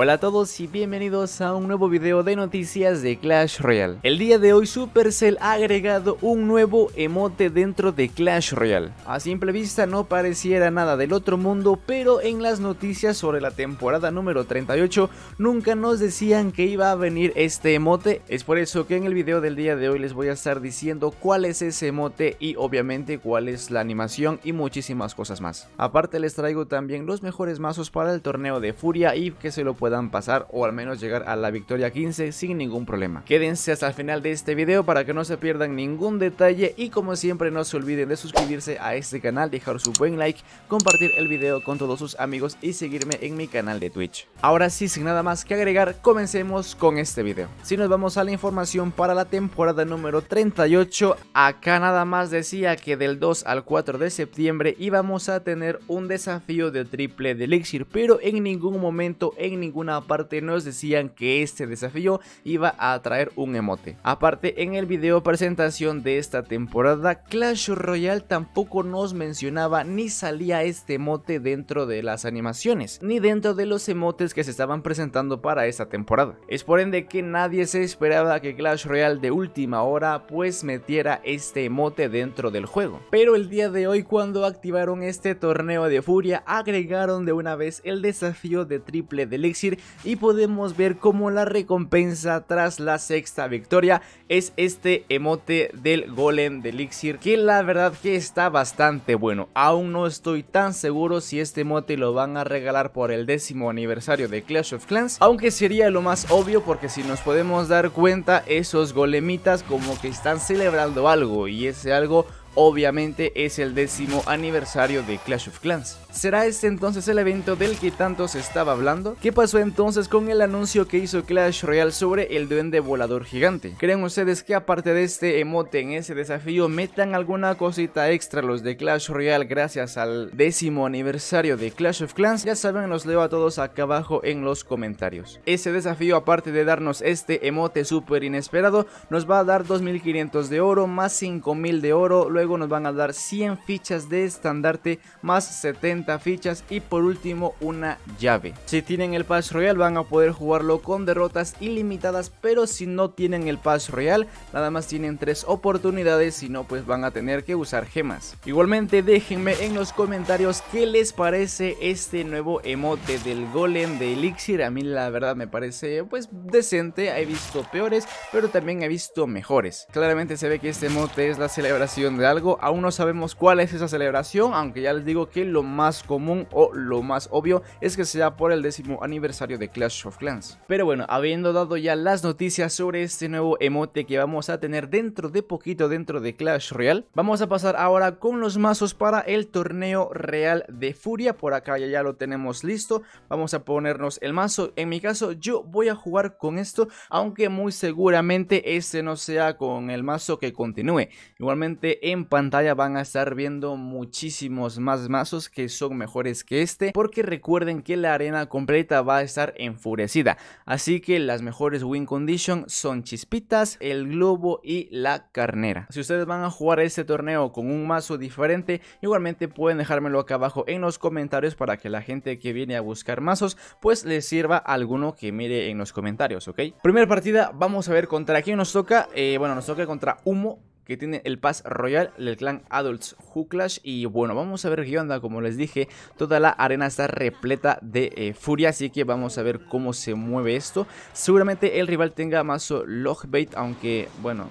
Hola a todos y bienvenidos a un nuevo video de noticias de Clash Royale. El día de hoy Supercell ha agregado un nuevo emote dentro de Clash Royale. A simple vista no pareciera nada del otro mundo, pero en las noticias sobre la temporada número 38 nunca nos decían que iba a venir este emote. Es por eso que en el video del día de hoy les voy a estar diciendo cuál es ese emote y obviamente cuál es la animación y muchísimas cosas más. Aparte les traigo también los mejores mazos para el torneo de Furia y que se lo pueden pasar o al menos llegar a la victoria 15 sin ningún problema. Quédense hasta el final de este video para que no se pierdan ningún detalle y como siempre no se olviden de suscribirse a este canal, dejar su buen like, compartir el video con todos sus amigos y seguirme en mi canal de Twitch. Ahora sí, sin nada más que agregar, comencemos con este video. Si nos vamos a la información para la temporada número 38, acá nada más decía que del 2 al 4 de septiembre íbamos a tener un desafío de triple de elixir, pero en ningún momento, en ningún una parte nos decían que este desafío iba a traer un emote. Aparte, en el video presentación de esta temporada, Clash Royale tampoco nos mencionaba ni salía este emote dentro de las animaciones, ni dentro de los emotes que se estaban presentando para esta temporada. Es por ende que nadie se esperaba que Clash Royale de última hora pues metiera este emote dentro del juego. Pero el día de hoy cuando activaron este torneo de furia agregaron de una vez el desafío de triple deluxe y podemos ver cómo la recompensa tras la sexta victoria es este emote del golem de elixir que la verdad que está bastante bueno. Aún no estoy tan seguro si este emote lo van a regalar por el décimo aniversario de Clash of Clans, aunque sería lo más obvio porque si nos podemos dar cuenta esos golemitas como que están celebrando algo y ese algo obviamente es el décimo aniversario de Clash of Clans. ¿Será este entonces el evento del que tanto se estaba hablando? ¿Qué pasó entonces con el anuncio que hizo Clash Royale sobre el duende volador gigante? ¿Creen ustedes que aparte de este emote en ese desafío metan alguna cosita extra los de Clash Royale gracias al décimo aniversario de Clash of Clans? Ya saben, los leo a todos acá abajo en los comentarios. Ese desafío aparte de darnos este emote súper inesperado, nos va a dar 2500 de oro más 5000 de oro, luego nos van a dar 100 fichas de estandarte más 70 fichas y por último una llave. Si tienen el Pass Royal van a poder jugarlo con derrotas ilimitadas pero si no tienen el Pass Royal nada más tienen 3 oportunidades y no pues van a tener que usar gemas. Igualmente déjenme en los comentarios qué les parece este nuevo emote del golem de elixir a mí la verdad me parece pues decente, he visto peores pero también he visto mejores. Claramente se ve que este emote es la celebración de algo. Aún no sabemos cuál es esa celebración, aunque ya les digo que lo más común o lo más obvio es que sea por el décimo aniversario de Clash of Clans. Pero bueno, habiendo dado ya las noticias sobre este nuevo emote que vamos a tener dentro de poquito dentro de Clash Royale, vamos a pasar ahora con los mazos para el torneo real de Furia. Por acá ya lo tenemos listo. Vamos a ponernos el mazo. En mi caso, yo voy a jugar con esto, aunque muy seguramente este no sea con el mazo que continúe. Igualmente, pantalla van a estar viendo muchísimos más mazos que son mejores que este. Porque recuerden que la arena completa va a estar enfurecida. Así que las mejores win condition son chispitas, el globo y la carnera. Si ustedes van a jugar este torneo con un mazo diferente, igualmente pueden dejármelo acá abajo en los comentarios para que la gente que viene a buscar mazos pues les sirva alguno que mire en los comentarios, ¿ok? Primera partida, vamos a ver contra quién nos toca. Eh, bueno, nos toca contra Humo que tiene el Pass Royal el clan Adults Who Y bueno, vamos a ver qué onda, como les dije, toda la arena está repleta de eh, furia, así que vamos a ver cómo se mueve esto. Seguramente el rival tenga mazo Logbait, aunque bueno,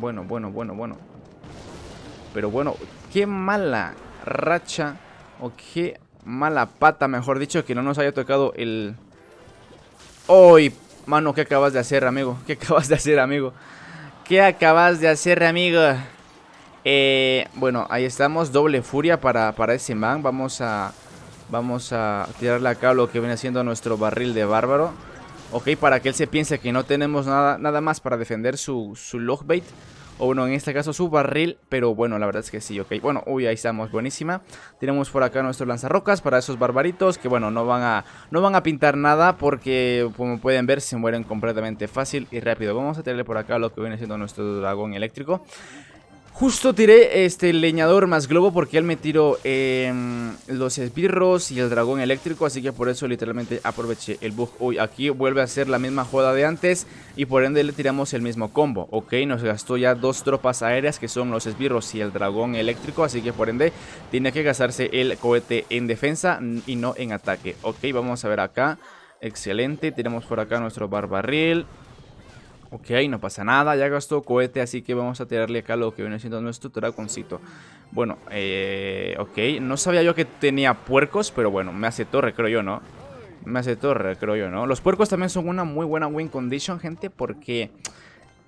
bueno, bueno, bueno, bueno. Pero bueno, qué mala racha o qué mala pata, mejor dicho, que no nos haya tocado el... ¡Uy! mano, ¿qué acabas de hacer, amigo? ¿Qué acabas de hacer, amigo? ¿Qué acabas de hacer, amigo? Eh, bueno, ahí estamos. Doble furia para, para ese man. Vamos a... Vamos a tirarle acá lo que viene haciendo nuestro barril de bárbaro. Ok, para que él se piense que no tenemos nada, nada más para defender su, su logbait o bueno, en este caso su barril, pero bueno, la verdad es que sí, ok. Bueno, uy, ahí estamos, buenísima. Tenemos por acá nuestro lanzarrocas para esos barbaritos que bueno, no van a, no van a pintar nada porque como pueden ver se mueren completamente fácil y rápido. Vamos a tenerle por acá lo que viene siendo nuestro dragón eléctrico. Justo tiré este leñador más globo porque él me tiró em, los esbirros y el dragón eléctrico. Así que por eso literalmente aproveché el bug. Uy, aquí vuelve a ser la misma joda de antes y por ende le tiramos el mismo combo. Ok, nos gastó ya dos tropas aéreas que son los esbirros y el dragón eléctrico. Así que por ende tiene que gastarse el cohete en defensa y no en ataque. Ok, vamos a ver acá. Excelente, tenemos por acá nuestro barbarril. Ok, no pasa nada, ya gastó cohete, así que vamos a tirarle acá lo que viene siendo nuestro dragoncito. Bueno, eh, ok, no sabía yo que tenía puercos, pero bueno, me hace torre, creo yo, ¿no? Me hace torre, creo yo, ¿no? Los puercos también son una muy buena win condition, gente, porque...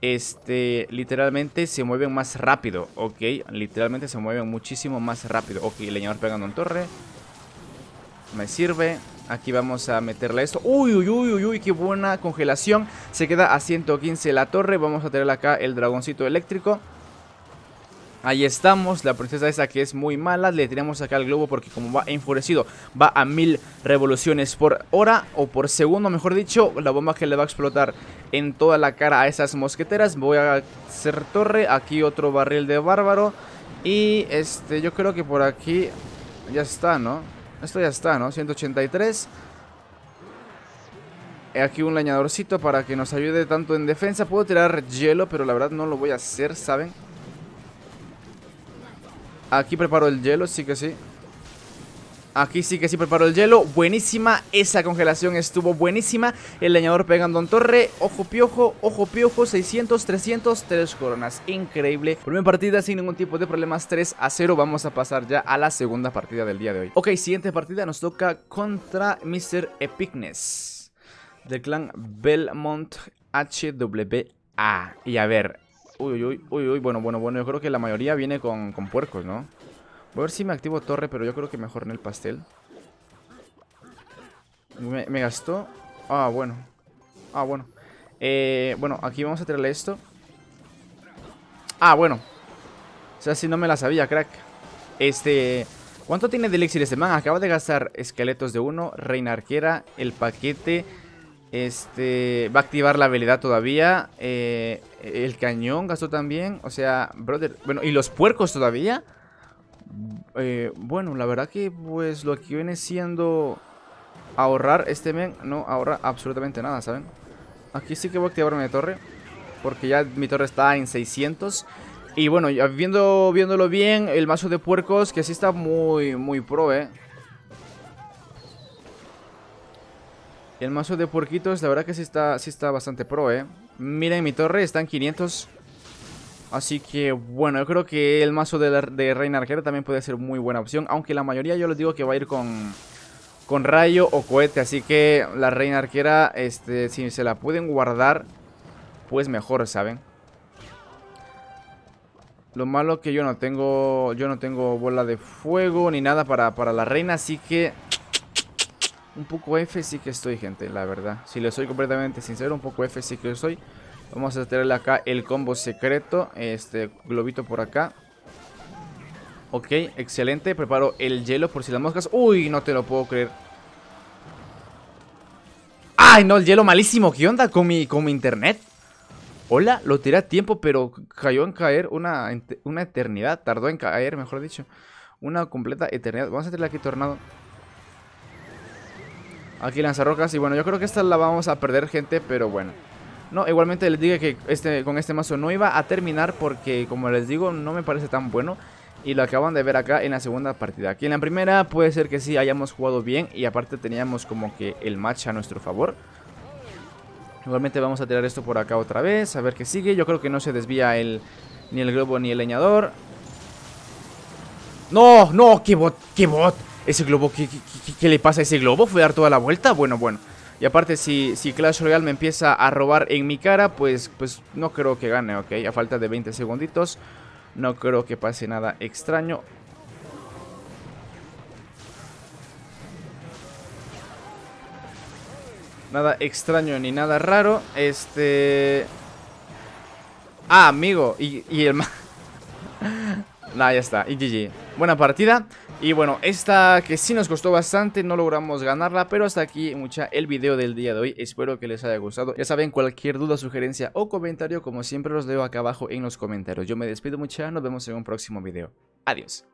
Este, literalmente se mueven más rápido, ok Literalmente se mueven muchísimo más rápido Ok, leñador pegando en torre Me sirve Aquí vamos a meterle esto. Uy, uy, uy, uy, uy, qué buena congelación. Se queda a 115 la torre. Vamos a tener acá el dragoncito eléctrico. Ahí estamos, la princesa esa que es muy mala Le tenemos acá el globo porque como va enfurecido Va a mil revoluciones por hora O por segundo, mejor dicho La bomba que le va a explotar en toda la cara a esas mosqueteras Voy a hacer torre, aquí otro barril de bárbaro Y este, yo creo que por aquí Ya está, ¿no? Esto ya está, ¿no? 183. Aquí un leñadorcito para que nos ayude tanto en defensa. Puedo tirar hielo, pero la verdad no lo voy a hacer, ¿saben? Aquí preparo el hielo, sí que sí. Aquí sí que sí preparó el hielo. Buenísima. Esa congelación estuvo buenísima. El leñador pegando en torre. Ojo piojo, ojo piojo. 600, 300, 3 coronas. Increíble. Primera partida sin ningún tipo de problemas. 3 a 0. Vamos a pasar ya a la segunda partida del día de hoy. Ok, siguiente partida nos toca contra Mr. Epicness. Del clan Belmont HWA. Y a ver. Uy, uy, uy, uy. Bueno, bueno, bueno. Yo creo que la mayoría viene con, con puercos, ¿no? Voy a ver si me activo torre, pero yo creo que mejor en el pastel. Me, gastó. Ah, bueno. Ah, bueno. Eh, bueno, aquí vamos a traerle esto. Ah, bueno. O sea, si no me la sabía, crack. Este... ¿Cuánto tiene de elixir este man? Acaba de gastar esqueletos de uno, reina arquera, el paquete... Este... Va a activar la habilidad todavía. Eh, el cañón gastó también. O sea, brother... Bueno, ¿y los puercos todavía? Eh, bueno, la verdad que pues lo que viene siendo ahorrar este men no ahorra absolutamente nada, ¿saben? Aquí sí que voy a activar mi torre, porque ya mi torre está en 600. Y bueno, viendo, viéndolo bien, el mazo de puercos que sí está muy, muy pro, ¿eh? El mazo de puerquitos, la verdad que sí está, sí está bastante pro, ¿eh? Miren mi torre, está en 500. Así que bueno, yo creo que el mazo de, Reina Arquera también puede ser muy buena opción. Aunque la mayoría yo les digo que va a ir con, rayo o cohete. Así que la Reina Arquera, este, si se la pueden guardar, pues mejor, ¿saben? Lo malo que yo no tengo. Yo no tengo bola de fuego ni nada para, la reina. Así que. Un poco F sí que estoy, gente, la verdad. Si le soy completamente sincero, un poco F sí que soy. Vamos a tenerle acá el combo secreto. Este globito por acá. Ok, excelente. Preparo el hielo por si las moscas. Uy, no te lo puedo creer. ¡Ay, no! El hielo malísimo. ¿Qué onda con mi, con internet? Hola, lo tiré a tiempo, pero cayó en caer una, una eternidad. Tardó en caer, mejor dicho. Una completa eternidad. Vamos a tirarle aquí tornado. Aquí lanzarrocas. Y bueno, yo creo que esta la vamos a perder, gente. Pero bueno. No, igualmente les dije que este, con este mazo no iba a terminar porque, como les digo, no me parece tan bueno. Y lo acaban de ver acá en la segunda partida. Aquí en la primera puede ser que sí hayamos jugado bien y aparte teníamos como que el match a nuestro favor. Igualmente vamos a tirar esto por acá otra vez, a ver qué sigue. Yo creo que no se desvía el, ni el globo ni el leñador. ¡No! ¡No! ¡Qué bot! ¡Qué bot! ¿Ese globo? ¿Qué, qué, qué, qué le pasa a ese globo? ¿Fue a dar toda la vuelta? Bueno, bueno. Y aparte, si, si Clash Royale me empieza a robar en mi cara, pues, pues no creo que gane, ¿ok? A falta de 20 segunditos, no creo que pase nada extraño. Nada extraño ni nada raro. Este... Ah, amigo. Y, y el... nah, ya está. Y GG. Buena partida. Y bueno, esta que sí nos costó bastante, no logramos ganarla, pero hasta aquí mucha el video del día de hoy, espero que les haya gustado. Ya saben, cualquier duda, sugerencia o comentario, como siempre los leo acá abajo en los comentarios. Yo me despido mucha, nos vemos en un próximo video. Adiós.